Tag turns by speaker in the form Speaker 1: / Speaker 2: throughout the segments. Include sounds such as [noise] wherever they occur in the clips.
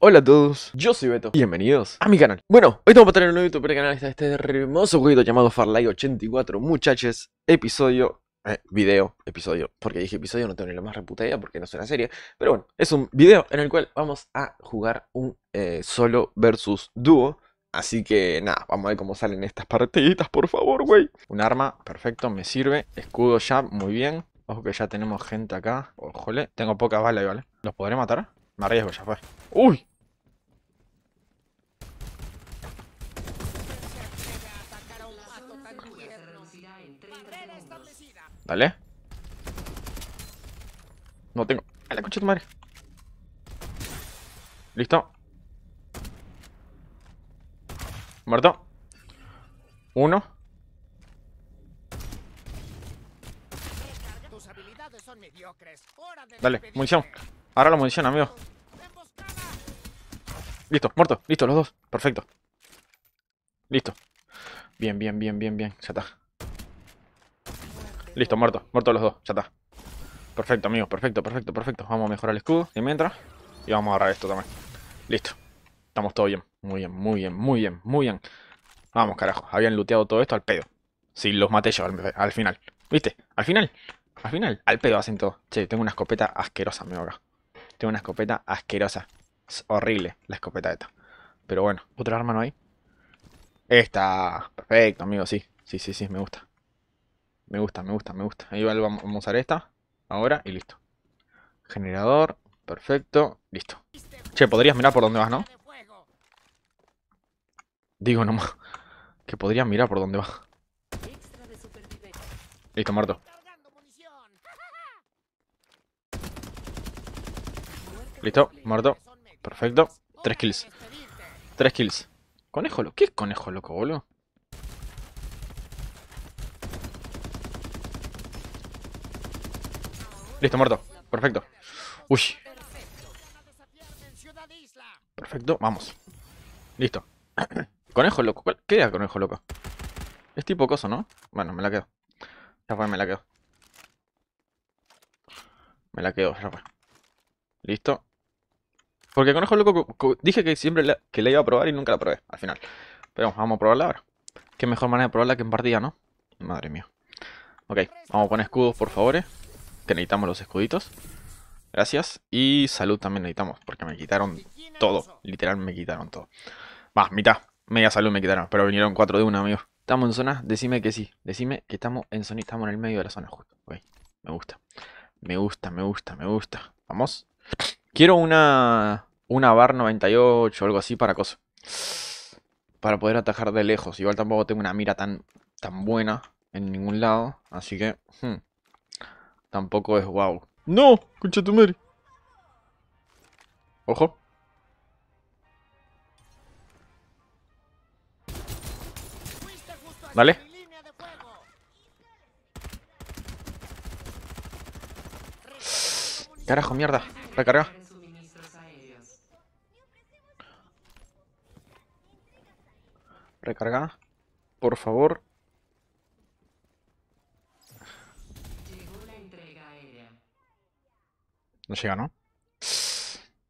Speaker 1: Hola a todos, yo soy Beto, bienvenidos a mi canal Bueno, hoy estamos para tener un nuevo YouTube canal, de este hermoso jueguito llamado Farlight 84 Muchachos, episodio, eh, video, episodio, porque dije episodio, no tengo ni la más reputada porque no es una serie Pero bueno, es un video en el cual vamos a jugar un eh, solo versus dúo Así que nada, vamos a ver cómo salen estas partiditas, por favor, güey Un arma, perfecto, me sirve, escudo ya, muy bien Ojo que ya tenemos gente acá, ojole, tengo pocas balas, ¿vale? ¿eh? ¿Los podré matar? Me arriesgo, ya fue. ¡Uy! ¿Vale? No tengo... ¡A la concha de tu madre! Listo. Muerto. Uno. Dale, munición. Ahora la munición, amigo. Listo, muerto. Listo, los dos. Perfecto. Listo. Bien, bien, bien, bien, bien. Ya está. Listo, muerto. muerto los dos. Ya está. Perfecto, amigo, Perfecto, perfecto, perfecto. Vamos a mejorar el escudo. Y mientras. Y vamos a agarrar esto también. Listo. Estamos todo bien. Muy bien, muy bien, muy bien, muy bien. Vamos, carajo. Habían looteado todo esto al pedo. Sí, los maté yo al, final. ¿Viste? Al final. Al final. Al pedo hacen todo. Che, tengo una escopeta asquerosa, amigo acá. Tengo una escopeta asquerosa. Es horrible la escopeta esta. Pero bueno, ¿otra arma no hay? Esta. Perfecto, amigo, sí. Sí, sí, sí, me gusta. Me gusta, me gusta, me gusta. Ahí vamos a usar esta. Ahora y listo. Generador. Perfecto. Listo. Che, podrías mirar por dónde vas, ¿no? Digo nomás. [laughs] Que podrías mirar por dónde vas. Listo, muerto. Listo, muerto. Perfecto. Tres kills. Tres kills. Conejo loco. ¿Qué es conejo loco, boludo? Listo, muerto. Perfecto. Uy. Perfecto, vamos. Listo. [clears throat] conejo loco. ¿Qué era conejo loco? Es tipo coso, ¿no? Bueno, me la quedo. Ya fue, me la quedo. Me la quedo, ya fue. Listo. Porque conejo loco dije que siempre que la iba a probar y nunca la probé, al final. Pero vamos a probarla ahora. Qué mejor manera de probarla que en partida, ¿no? Madre mía. Ok, vamos con escudos, por favor que necesitamos los escuditos. Gracias. Y salud también necesitamos, porque me quitaron todo. Literal, me quitaron todo. Va, mitad. Media salud me quitaron, pero vinieron cuatro de una, amigos. ¿Estamos en zona? Decime que sí. Decime que estamos en zona estamos en el medio de la zona, Me gusta. Me gusta, me gusta, me gusta. Vamos. Quiero una, una bar 98 o algo así para cosa. Para poder atajar de lejos. Igual tampoco tengo una mira tan, tan buena en ningún lado. Así que... Hmm tampoco es guau. ¡No! ¡Concha tu madre! ¡Ojo! ¿Vale? Carajo, mierda. Recarga. Recarga. Por favor. No llega, ¿no?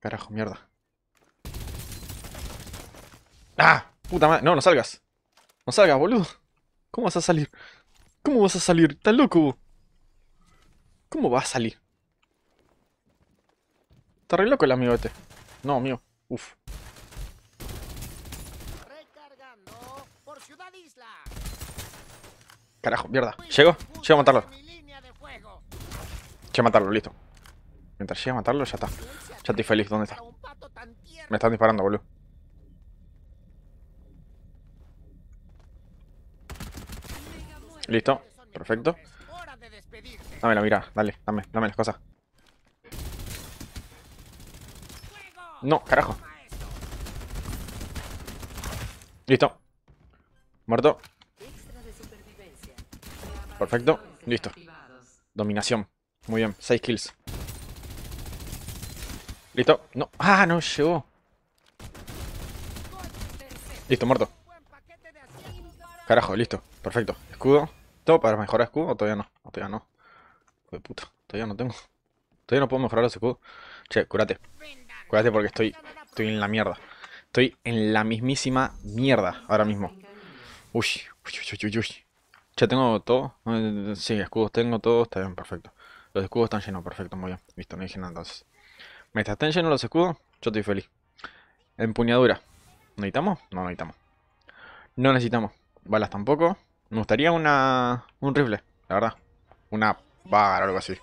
Speaker 1: Carajo, mierda. ¡Ah! Puta madre. No, no salgas. No salgas, boludo. ¿Cómo vas a salir? ¿Cómo vas a salir? ¿Estás loco? ¿Cómo vas a salir? Está re loco el amigo este. No, mío. Uf. Carajo, mierda. ¿Llego? Llego a matarlo. Llego a matarlo, listo. Mientras llegue a matarlo, ya está. Ya estoy feliz. ¿Dónde está? Me están disparando, boludo. Listo. Perfecto. Dame mira. Dale, dame, dame las cosas. No, carajo. Listo. Muerto. Perfecto. Listo. Dominación. Muy bien. 6 kills. Listo. No. Ah, no llegó. Listo, muerto. Carajo, listo. Perfecto. Escudo. ¿Todo para mejorar escudo? ¿O todavía no. todavía no. Hijo puta. Todavía no tengo. Todavía no puedo mejorar los escudos. Che, curate. Curate porque estoy, estoy en la mierda. Estoy en la mismísima mierda ahora mismo. Uy, uy, uy, uy, uy. Ya tengo todo. Eh, sí, escudos tengo todos. Está bien, perfecto. Los escudos están llenos, perfecto, muy bien. Listo, no dije nada entonces. Me estás teniendo los escudos, yo estoy feliz. Empuñadura. ¿Necesitamos? No necesitamos. No necesitamos. Balas tampoco. Me gustaría una. un rifle, la verdad. Una bar o algo así.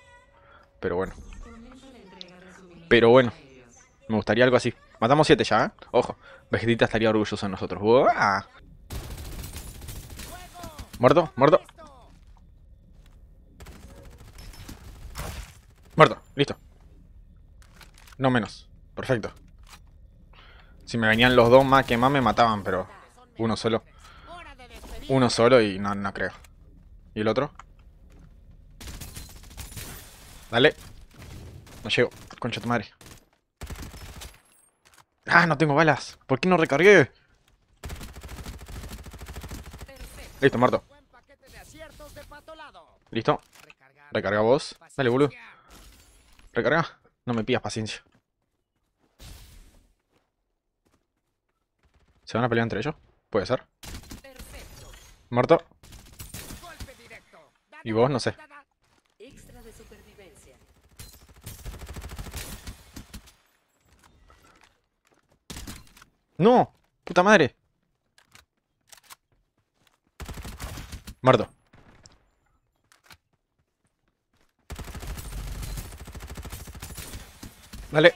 Speaker 1: Pero bueno. Pero bueno. Me gustaría algo así. Matamos siete ya, ¿eh? Ojo. Vegetita estaría orgulloso de nosotros. Muerto, muerto. Muerto, listo. No menos. Perfecto. Si me venían los dos más que más me mataban, pero uno solo. Uno solo y no, creo. ¿Y el otro? Dale. No llego. Concha tu madre. ¡Ah, no tengo balas! ¿Por qué no recargué? Listo, muerto. Listo. Recarga vos. Dale, boludo. Recarga. No me pidas paciencia. ¿Se van a pelear entre ellos? Puede ser. Muerto. Y vos, no sé. ¡No! ¡Puta madre! Muerto. Dale.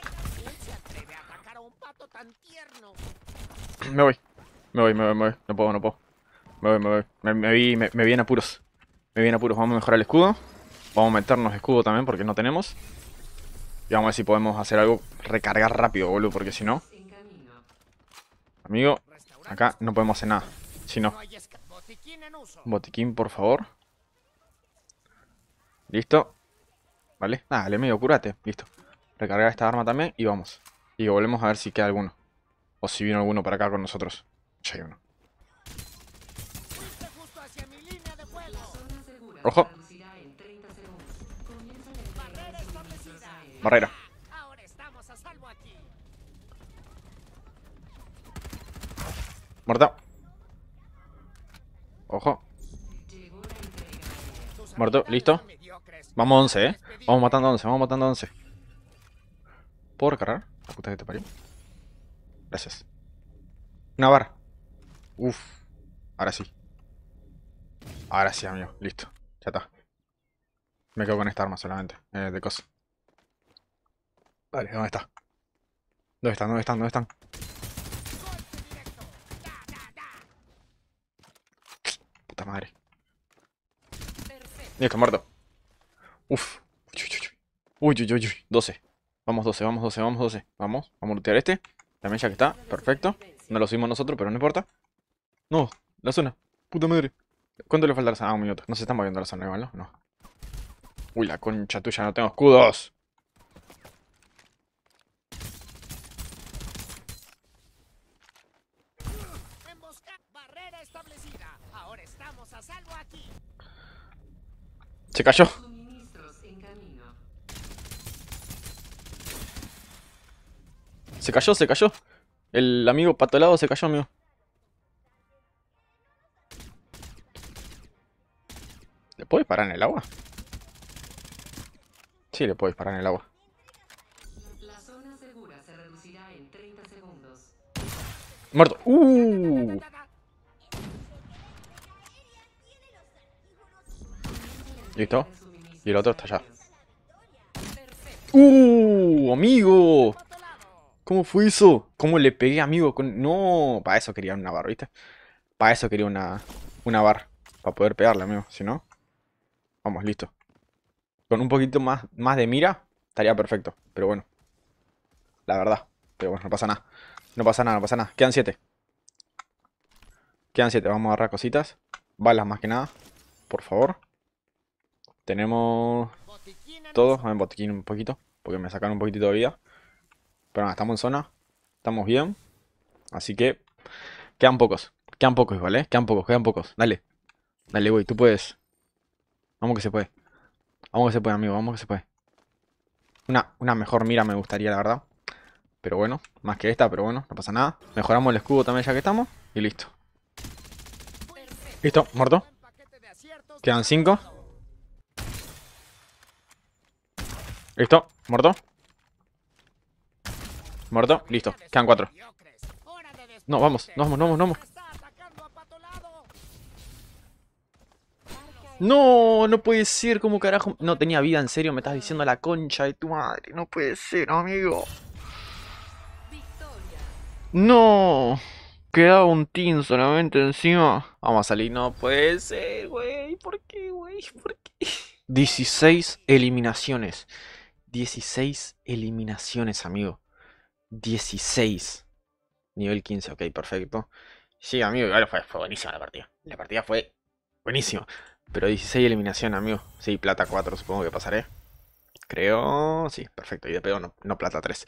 Speaker 1: Me voy. Me voy, me voy, me voy. No puedo, no puedo. Me voy, me voy. Me, me me, me vi en apuros. Me apuros. Vamos a mejorar el escudo. Vamos a meternos escudo también porque no tenemos. Y vamos a ver si podemos hacer algo. Recargar rápido, boludo, porque si no... Amigo, acá no podemos hacer nada. Si no... Botiquín, por favor. Listo. Vale. Dale, amigo. curate. Listo. Recargar esta arma también y vamos. Y volvemos a ver si queda alguno. O si vino alguno para acá con nosotros. Ya hay uno. Ojo. Barrera. Muerto. Ojo. Muerto, listo. Vamos 11, eh. Vamos matando 11, vamos matando 11. ¿Puedo recargar? La puta que te parió. Gracias. Una barra. Uf. Ahora sí. Ahora sí, amigo. Listo. Ya está. Me quedo con esta arma solamente. Eh, de cosa. Vale, ¿dónde está? ¿Dónde están? ¿Dónde están? ¿Dónde están? Puta madre. Dios, que muerto. Uf. Uy, uy, uy. Uy, uy, uy. 12. Vamos 12, vamos 12, vamos 12. Vamos, vamos a lootear este. También ya que está, perfecto. No lo subimos nosotros, pero no importa. No, la zona. Puta madre. ¿Cuánto le falta a la zona? Ah, un minuto. No se están moviendo la zona, igual, ¿no? No. Uy, la concha tuya, no tengo escudos. Se cayó. Se cayó, se cayó. El amigo patolado se cayó, amigo. ¿Le puedo disparar en el agua? Sí, le puedo disparar en el agua. La zona segura se Muerto. Uh. Listo. Y el otro está allá. ¡Uh, amigo! ¿Cómo fue eso? ¿Cómo le pegué, amigo? Con... No, para eso quería una barra, ¿viste? Para eso quería una, una Para poder pegarle, amigo. Si no, vamos, listo. Con un poquito más, más de mira, estaría perfecto. Pero bueno, la verdad. Pero bueno, no pasa nada. No pasa nada, no pasa nada. Quedan siete. Quedan siete. Vamos a agarrar cositas. Balas más que nada. Por favor. Tenemos todo. A ver, botiquín un poquito. Porque me sacaron un poquitito de vida. Pero estamos en zona. Estamos bien. Así que quedan pocos. Quedan pocos ¿vale? ¿eh? Quedan pocos, quedan pocos. Dale. Dale, güey, tú puedes. Vamos que se puede. Vamos que se puede, amigo, vamos que se puede. Una, una mejor mira me gustaría, la verdad. Pero bueno, más que esta, pero bueno, no pasa nada. Mejoramos el escudo también ya que estamos. Y listo. Listo, muerto. Quedan cinco Listo, muerto. Muerto, listo, quedan cuatro No, vamos, no vamos, no vamos, no vamos No, no puede ser, como carajo? No tenía vida, en serio, me estás diciendo la concha de tu madre. No puede ser, amigo. No. queda un team solamente encima. Vamos a salir, no puede ser, güey. ¿Por qué, güey? ¿Por qué? 16 eliminaciones. 16 eliminaciones, amigo. 16. Nivel 15, ok, perfecto. Sí, amigo, fue, fue buenísima la partida. La partida fue buenísima. Pero 16 eliminación, amigo. Sí, plata 4 supongo que pasaré. Creo... Sí, perfecto. Y de pedo no, plata 3.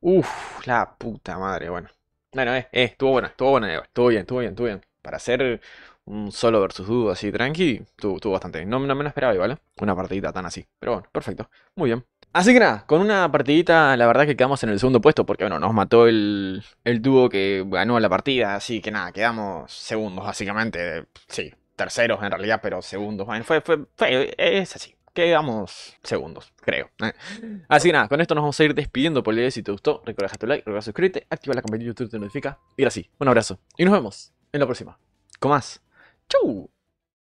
Speaker 1: uff, la puta madre. Bueno. Bueno, eh, eh, estuvo buena, estuvo buena, Estuvo bien, estuvo bien, estuvo bien. Para hacer un solo versus dúo así tranqui, tuvo, bastante No, me lo esperaba igual, ¿eh? una partidita tan así. Pero bueno, perfecto, muy bien. Así que nada, con una partidita, la verdad que quedamos en el segundo puesto, porque bueno, nos mató el, el dúo que ganó la partida, así que nada, quedamos segundos básicamente, sí, terceros en realidad, pero segundos, bueno, fue, fue, fue, es así, quedamos segundos, creo. ¿eh? Así que nada, con esto nos vamos a ir despidiendo por el video. Si te gustó, recuerda dejar tu like, recuerda suscribirte, activa la campanita de YouTube, te notifica. Y ahora sí, un abrazo. Y nos vemos en la próxima. Con más. Tchau!